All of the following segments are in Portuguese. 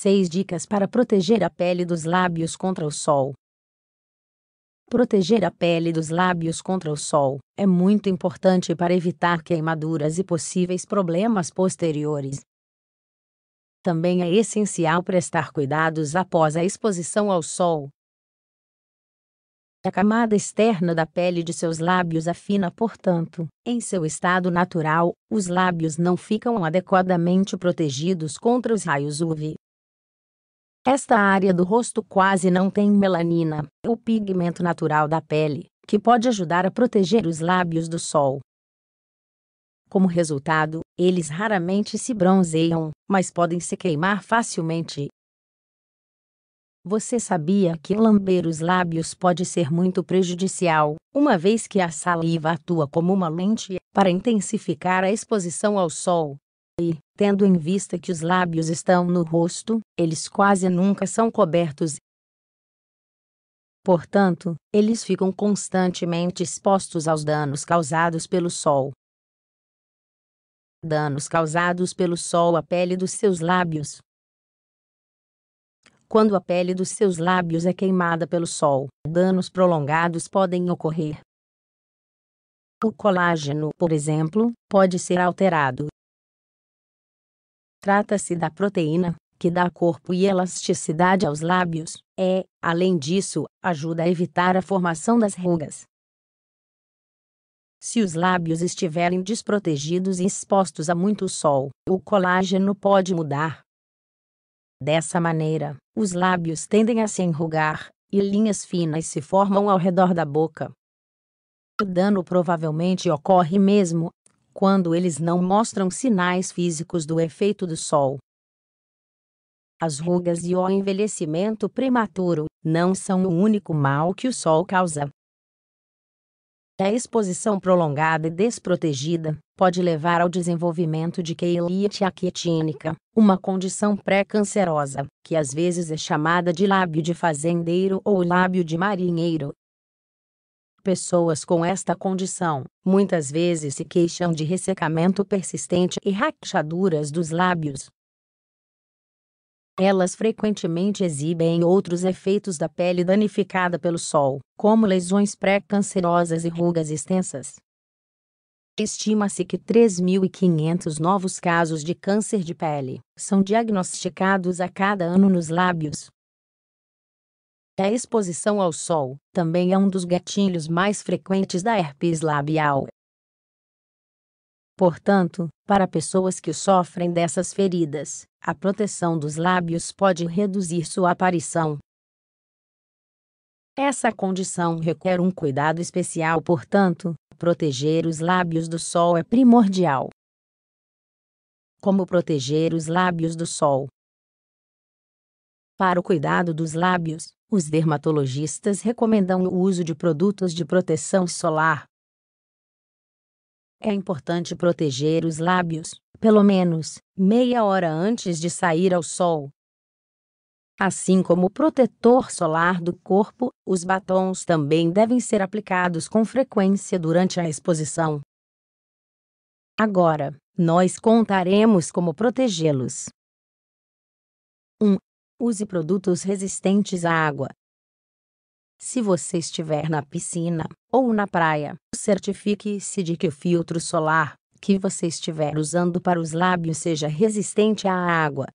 6 dicas para proteger a pele dos lábios contra o sol. Proteger a pele dos lábios contra o sol é muito importante para evitar queimaduras e possíveis problemas posteriores. Também é essencial prestar cuidados após a exposição ao sol. A camada externa da pele de seus lábios afina, portanto, em seu estado natural, os lábios não ficam adequadamente protegidos contra os raios UV. Esta área do rosto quase não tem melanina, o pigmento natural da pele, que pode ajudar a proteger os lábios do sol. Como resultado, eles raramente se bronzeiam, mas podem se queimar facilmente. Você sabia que lamber os lábios pode ser muito prejudicial, uma vez que a saliva atua como uma lente para intensificar a exposição ao sol? E, tendo em vista que os lábios estão no rosto, eles quase nunca são cobertos. Portanto, eles ficam constantemente expostos aos danos causados pelo sol. Danos causados pelo sol à pele dos seus lábios. Quando a pele dos seus lábios é queimada pelo sol, danos prolongados podem ocorrer. O colágeno, por exemplo, pode ser alterado Trata-se da proteína, que dá corpo e elasticidade aos lábios, é, além disso, ajuda a evitar a formação das rugas. Se os lábios estiverem desprotegidos e expostos a muito sol, o colágeno pode mudar. Dessa maneira, os lábios tendem a se enrugar, e linhas finas se formam ao redor da boca. O dano provavelmente ocorre mesmo quando eles não mostram sinais físicos do efeito do sol. As rugas e o envelhecimento prematuro não são o único mal que o sol causa. A exposição prolongada e desprotegida pode levar ao desenvolvimento de quelite actínica, uma condição pré-cancerosa, que às vezes é chamada de lábio de fazendeiro ou lábio de marinheiro pessoas com esta condição, muitas vezes se queixam de ressecamento persistente e rachaduras dos lábios. Elas frequentemente exibem outros efeitos da pele danificada pelo sol, como lesões pré-cancerosas e rugas extensas. Estima-se que 3.500 novos casos de câncer de pele são diagnosticados a cada ano nos lábios. A exposição ao sol também é um dos gatilhos mais frequentes da herpes labial. Portanto, para pessoas que sofrem dessas feridas, a proteção dos lábios pode reduzir sua aparição. Essa condição requer um cuidado especial, portanto, proteger os lábios do sol é primordial. Como proteger os lábios do sol? Para o cuidado dos lábios, os dermatologistas recomendam o uso de produtos de proteção solar. É importante proteger os lábios, pelo menos, meia hora antes de sair ao sol. Assim como o protetor solar do corpo, os batons também devem ser aplicados com frequência durante a exposição. Agora, nós contaremos como protegê-los. Use produtos resistentes à água. Se você estiver na piscina ou na praia, certifique-se de que o filtro solar que você estiver usando para os lábios seja resistente à água.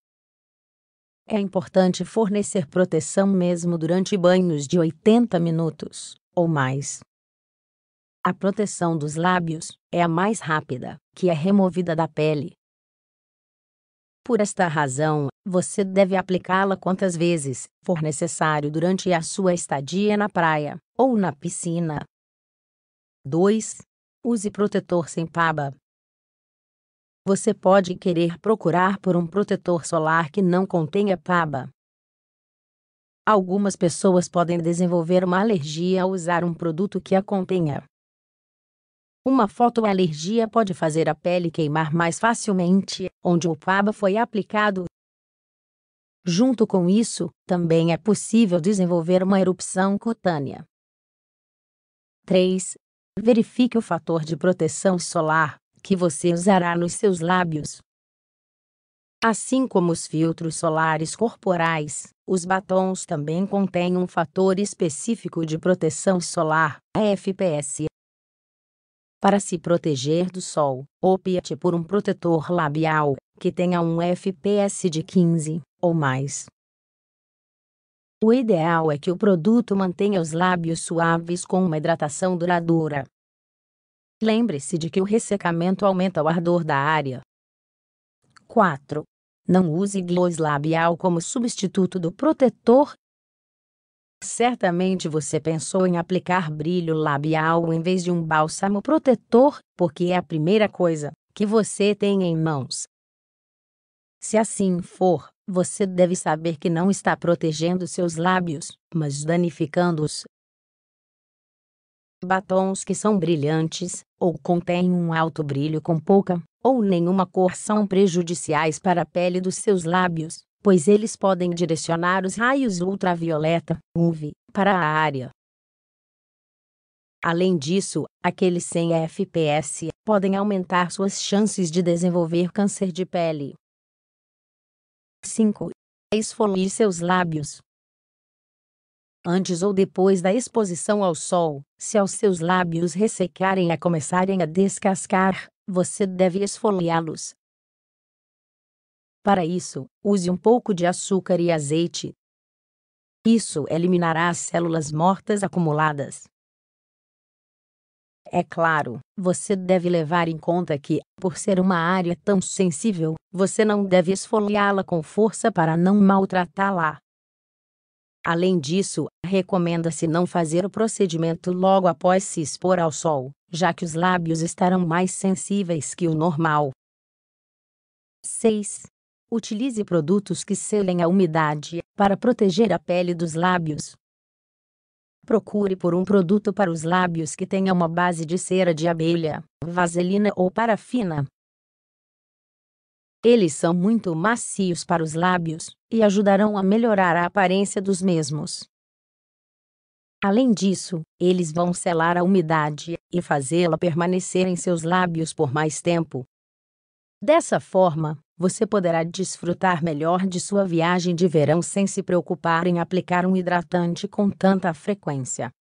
É importante fornecer proteção mesmo durante banhos de 80 minutos ou mais. A proteção dos lábios é a mais rápida, que é removida da pele. Por esta razão, você deve aplicá-la quantas vezes for necessário durante a sua estadia na praia ou na piscina. 2. Use protetor sem paba. Você pode querer procurar por um protetor solar que não contenha paba. Algumas pessoas podem desenvolver uma alergia ao usar um produto que a contenha. Uma fotoalergia pode fazer a pele queimar mais facilmente, onde o paba foi aplicado, Junto com isso, também é possível desenvolver uma erupção cutânea. 3. Verifique o fator de proteção solar que você usará nos seus lábios. Assim como os filtros solares corporais, os batons também contêm um fator específico de proteção solar, FPS. Para se proteger do sol, opte por um protetor labial que tenha um FPS de 15 ou mais. O ideal é que o produto mantenha os lábios suaves com uma hidratação duradoura. Lembre-se de que o ressecamento aumenta o ardor da área. 4. Não use gloss labial como substituto do protetor. Certamente você pensou em aplicar brilho labial em vez de um bálsamo protetor, porque é a primeira coisa que você tem em mãos. Se assim for, você deve saber que não está protegendo seus lábios, mas danificando-os. Batons que são brilhantes, ou contêm um alto brilho com pouca, ou nenhuma cor são prejudiciais para a pele dos seus lábios, pois eles podem direcionar os raios ultravioleta, UV, para a área. Além disso, aqueles sem FPS podem aumentar suas chances de desenvolver câncer de pele. 5. Esfolie seus lábios. Antes ou depois da exposição ao sol, se aos seus lábios ressecarem a começarem a descascar, você deve esfoliá-los. Para isso, use um pouco de açúcar e azeite. Isso eliminará as células mortas acumuladas. É claro, você deve levar em conta que, por ser uma área tão sensível, você não deve esfoliá-la com força para não maltratá-la. Além disso, recomenda-se não fazer o procedimento logo após se expor ao sol, já que os lábios estarão mais sensíveis que o normal. 6. Utilize produtos que selem a umidade para proteger a pele dos lábios. Procure por um produto para os lábios que tenha uma base de cera de abelha, vaselina ou parafina. Eles são muito macios para os lábios e ajudarão a melhorar a aparência dos mesmos. Além disso, eles vão selar a umidade e fazê-la permanecer em seus lábios por mais tempo. Dessa forma, você poderá desfrutar melhor de sua viagem de verão sem se preocupar em aplicar um hidratante com tanta frequência.